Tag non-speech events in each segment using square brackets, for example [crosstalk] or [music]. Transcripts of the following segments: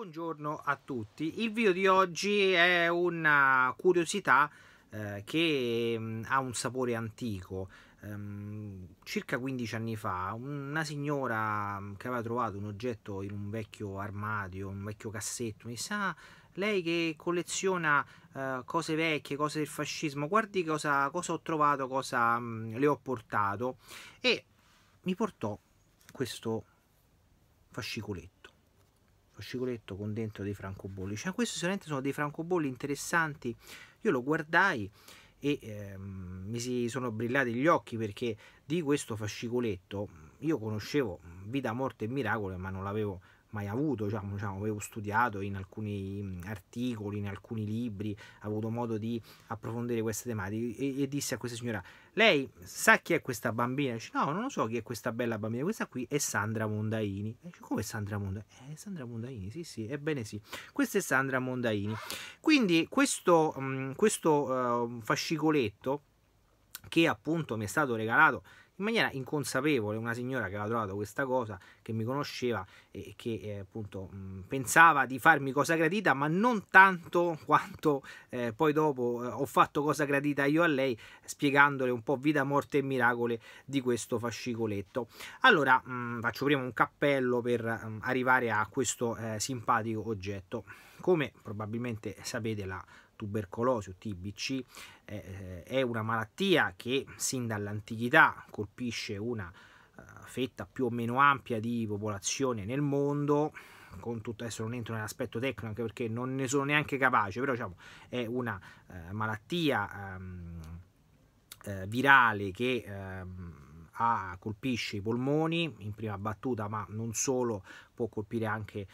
Buongiorno a tutti, il video di oggi è una curiosità eh, che mh, mm, ha un sapore antico. Ehm, circa 15 anni fa una signora mm, che aveva trovato un oggetto in un vecchio armadio, un vecchio cassetto, mi sa, ah, lei che colleziona eh, cose vecchie, cose del fascismo, guardi cosa, cosa ho trovato, cosa mh, mm, le ho portato e mi portò questo fascicoletto lo con dentro dei francobolli. Cioè, questi sicuramente sono dei francobolli interessanti. Io lo guardai e ehm, mi si sono brillati gli occhi perché di questo fascicoletto io conoscevo Vita, Morte e Miracolo, ma non l'avevo mai avuto, diciamo, diciamo, avevo studiato in alcuni mm, articoli, in alcuni libri, avuto modo di approfondire queste tematiche e, e disse a questa signora, lei sa chi è questa bambina? Dice, no, non lo so chi è questa bella bambina, questa qui è Sandra Mondaini. E dice, come è Sandra Mondaini? Eh, Sandra Mondaini, sì sì, ebbene sì, questa è Sandra Mondaini. Quindi questo, mh, mm, questo uh, fascicoletto che appunto mi è stato regalato in maniera inconsapevole una signora che aveva trovato questa cosa, che mi conosceva e che eh, appunto mh, mm, pensava di farmi cosa gradita, ma non tanto quanto eh, poi dopo eh, ho fatto cosa gradita io a lei, spiegandole un po' vita, morte e miracoli di questo fascicoletto. Allora mh, mm, faccio prima un cappello per mh, mm, arrivare a questo eh, simpatico oggetto. Come probabilmente sapete la tubercolosi o TBC eh, eh, è una malattia che sin dall'antichità colpisce una uh, fetta più o meno ampia di popolazione nel mondo con tutto adesso non entro nell'aspetto tecnico anche perché non ne sono neanche capace però diciamo è una uh, malattia um, uh, virale che um, colpisce i polmoni in prima battuta ma non solo può colpire anche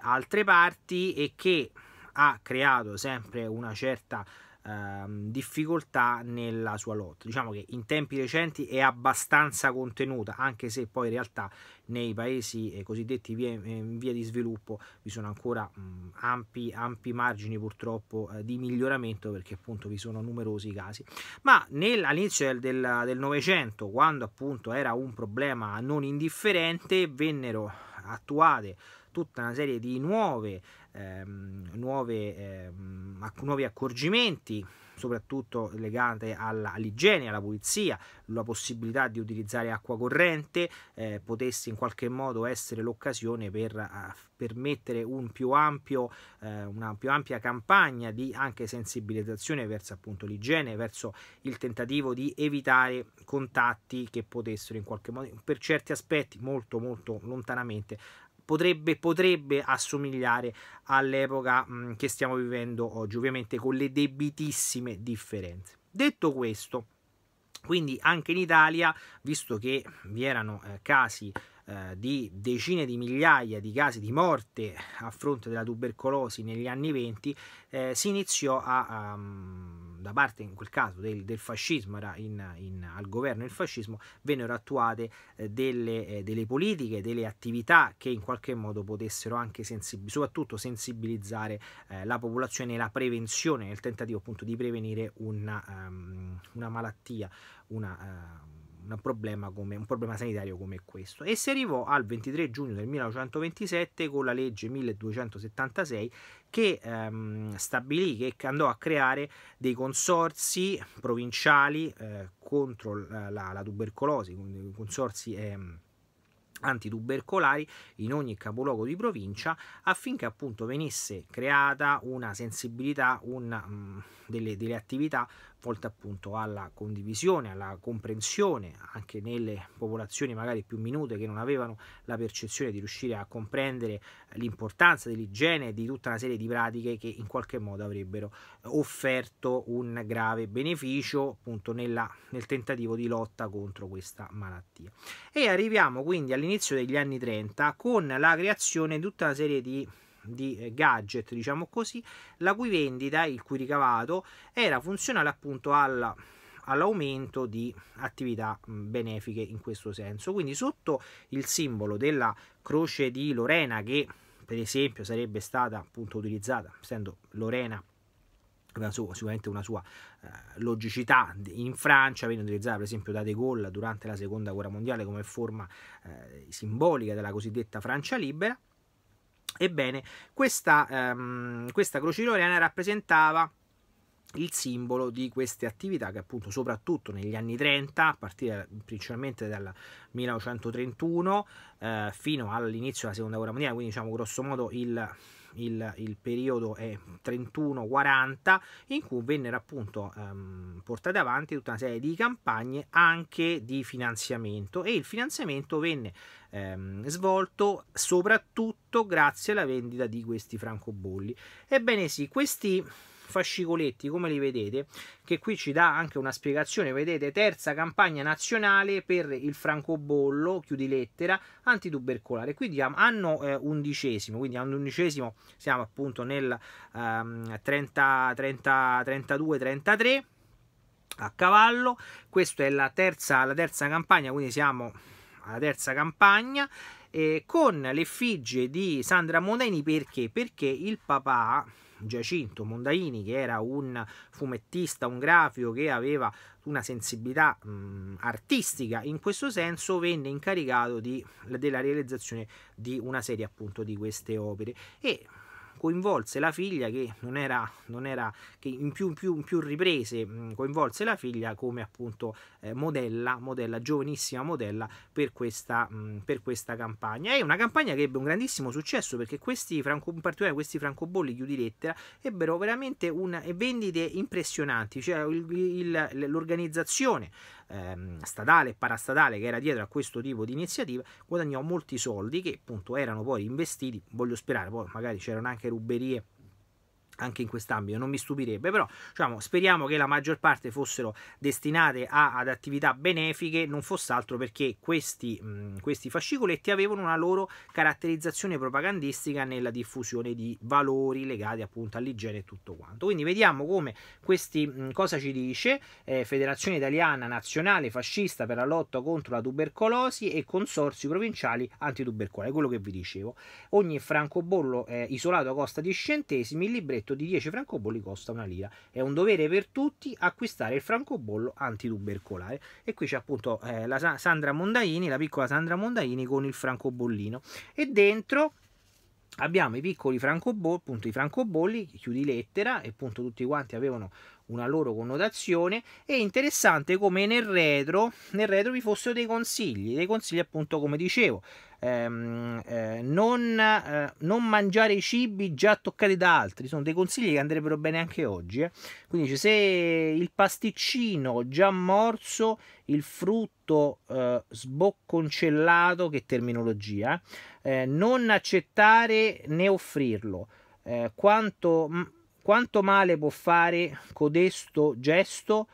altre parti e che ha creato sempre una certa ehm, difficoltà nella sua lotta diciamo che in tempi recenti è abbastanza contenuta anche se poi in realtà nei paesi eh, cosiddetti via, eh, in via di sviluppo vi sono ancora mm, ampi, ampi, margini purtroppo eh, di miglioramento perché appunto vi sono numerosi casi ma all'inizio del Novecento quando appunto era un problema non indifferente vennero attuate tutta una serie di nuove ehm, nuove, ehm, acc- nuovi accorgimenti soprattutto legate all'igiene, alla pulizia, la possibilità di utilizzare acqua corrente eh, potesse in qualche modo essere l'occasione per ah, permettere un più ampio, eh, una più ampia campagna di anche sensibilizzazione verso appunto l'igiene, verso il tentativo di evitare contatti che potessero in qualche modo, per certi aspetti molto molto lontanamente potrebbe, potrebbe assomigliare all'epoca mm, che stiamo vivendo oggi, ovviamente con le debitissime differenze. Detto questo, quindi anche in Italia, visto che vi erano eh, casi eh, di decine di migliaia di casi di morte a fronte della tubercolosi negli anni 20, eh, si iniziò a, a ehm, da parte in quel caso del, del fascismo, era in, in, al governo il fascismo, vennero attuate eh, delle, eh, delle, politiche, delle attività che in qualche modo potessero anche sensib- soprattutto sensibilizzare eh, la popolazione e la prevenzione, nel tentativo appunto di prevenire una, um, una malattia, una... Uh, un problema, come, un problema sanitario come questo. E si arrivò al 23 giugno del 1927 con la legge 1276 che ehm, stabilì che andò a creare dei consorsi provinciali eh, contro la, la, la, tubercolosi, consorsi... Ehm, antitubercolari in ogni capoluogo di provincia affinché appunto venisse creata una sensibilità, una, mm, delle, delle attività volte appunto alla condivisione, alla comprensione anche nelle popolazioni magari più minute che non avevano la percezione di riuscire a comprendere l'importanza dell'igiene e di tutta una serie di pratiche che in qualche modo avrebbero offerto un grave beneficio appunto nella, nel tentativo di lotta contro questa malattia. E arriviamo quindi all'inizio all'inizio degli anni 30 con la creazione di tutta una serie di di eh, gadget, diciamo così, la cui vendita, il cui ricavato era funzionale appunto alla, all'aumento di attività benefiche in questo senso. Quindi sotto il simbolo della croce di Lorena che per esempio sarebbe stata appunto utilizzata, essendo Lorena una sua, sicuramente una sua eh, logicità. In Francia viene utilizzata per esempio da De Gaulle durante la seconda guerra mondiale come forma eh, simbolica della cosiddetta Francia libera. Ebbene, questa, ehm, questa croce ironiana rappresentava il simbolo di queste attività che appunto soprattutto negli anni 30, a partire principalmente dal 1931 eh, fino all'inizio della seconda guerra mondiale, quindi diciamo grosso modo il, il, il periodo è 31-40, in cui vennero appunto ehm, portate avanti tutta una serie di campagne anche di finanziamento e il finanziamento venne ehm, svolto soprattutto grazie alla vendita di questi francobolli. Ebbene sì, questi fascicoletti come li vedete che qui ci dà anche una spiegazione vedete terza campagna nazionale per il francobollo chiudi lettera antitubercolare quindi diamo anno eh, undicesimo quindi anno undicesimo siamo appunto nel ehm, 30, 30 32 33 a cavallo questa è la terza, la terza campagna quindi siamo alla terza campagna eh, con l'effigie di Sandra Mondaini perché? Perché il papà Giacinto Mondaini, che era un fumettista, un grafico che aveva una sensibilità mh, artistica in questo senso, venne incaricato di, della realizzazione di una serie appunto di queste opere. E coinvolse la figlia che non era, non era che in più, in più, in più riprese mh, coinvolse la figlia come appunto eh, modella, modella, giovanissima modella per questa, mh, per questa campagna. È una campagna che ebbe un grandissimo successo perché questi franco, in particolare questi francobolli chiudi lettera ebbero veramente un, vendite impressionanti, cioè l'organizzazione ehm, statale e parastatale che era dietro a questo tipo di iniziativa, guadagnò molti soldi che appunto erano poi investiti, voglio sperare, poi magari c'erano anche ruberie anche in quest'ambito non mi stupirebbe però diciamo, speriamo che la maggior parte fossero destinate a, ad attività benefiche non fosse altro perché questi, mh, questi fascicoletti avevano una loro caratterizzazione propagandistica nella diffusione di valori legati appunto all'igiene e tutto quanto quindi vediamo come questi mh, cosa ci dice eh, federazione italiana nazionale fascista per la lotta contro la tubercolosi e consorzi provinciali antitubercolosi quello che vi dicevo ogni francobollo eh, isolato costa 10 centesimi il libretto biglietto di 10 francobolli costa una lira. È un dovere per tutti acquistare il francobollo antitubercolare. E qui c'è appunto eh, la Sandra Mondaini, la piccola Sandra Mondaini con il francobollino. E dentro abbiamo i piccoli francobolli, appunto i francobolli, chiudi lettera, e appunto tutti quanti avevano una loro connotazione. È interessante come nel retro, nel retro vi fossero dei consigli, dei consigli appunto come dicevo, ehm, eh, non, eh, non, mangiare i cibi già toccati da altri, sono dei consigli che andrebbero bene anche oggi. Eh. Quindi dice, se il pasticcino già morso, il frutto eh, sbocconcellato, che terminologia, eh, non accettare né offrirlo. Eh, quanto, mh, quanto male può fare codesto gesto?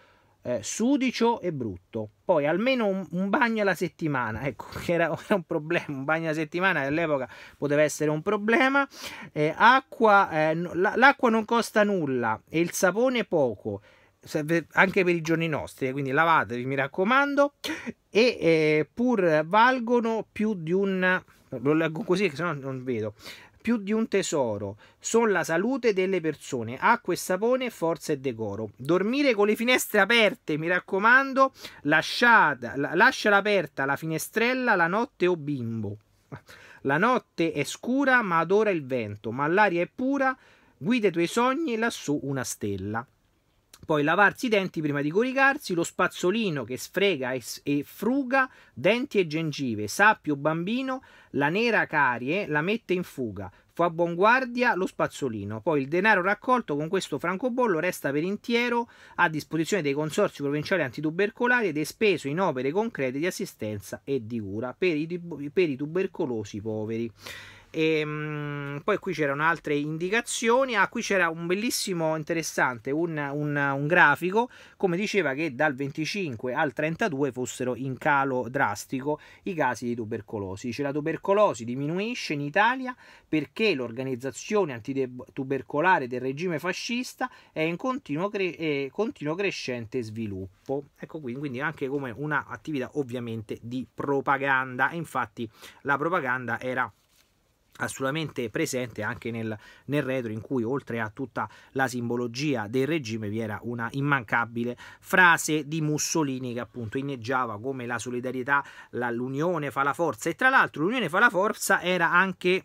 eh, sudicio e brutto. Poi almeno un, un, bagno alla settimana, [laughs] ecco, era, era un problema, un bagno alla settimana all'epoca poteva essere un problema. Eh, acqua, eh, l'acqua non costa nulla e il sapone poco, anche per i giorni nostri, eh, quindi lavatevi mi raccomando, e eh, pur valgono più di un... Lo leggo così che sennò non vedo più di un tesoro. Sono la salute delle persone, acqua e sapone, forza e decoro. Dormire con le finestre aperte, mi raccomando, lasciata, lasciala aperta la finestrella la notte o oh bimbo. La notte è scura ma adora il vento, ma l'aria è pura, guida i tuoi sogni lassù una stella poi lavarsi i denti prima di coricarsi, lo spazzolino che sfrega e, e fruga denti e gengive, sappio bambino, la nera carie la mette in fuga, fa buon guardia lo spazzolino. Poi il denaro raccolto con questo francobollo resta per intiero a disposizione dei consorzi provinciali antitubercolari ed è speso in opere concrete di assistenza e di cura per i, per i tubercolosi poveri. E, ehm, mh, poi qui c'erano altre indicazioni. Ah, qui c'era un bellissimo, interessante, un, un, un, grafico, come diceva che dal 25 al 32 fossero in calo drastico i casi di tubercolosi. Dice la tubercolosi diminuisce in Italia perché l'organizzazione antitubercolare del regime fascista è in continuo, cre- è continuo crescente sviluppo. Ecco qui quindi anche come un'attività ovviamente di propaganda. infatti la propaganda era assolutamente presente anche nel, nel, retro in cui oltre a tutta la simbologia del regime vi era una immancabile frase di Mussolini che appunto inneggiava come la solidarietà, la, l'unione fa la forza e tra l'altro l'unione fa la forza era anche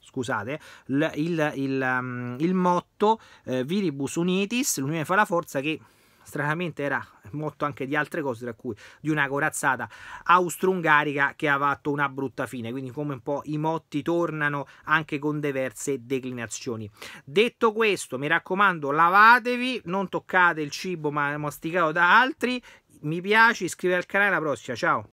scusate, il, il, il, um, il motto eh, Viribus Unitis, l'unione fa la forza che stranamente era molto anche di altre cose, tra cui di una corazzata austro-ungarica che ha fatto una brutta fine, quindi come un po' i motti tornano anche con diverse declinazioni. Detto questo, mi raccomando, lavatevi, non toccate il cibo masticato da altri, mi piace, iscrivetevi al canale, alla prossima, ciao!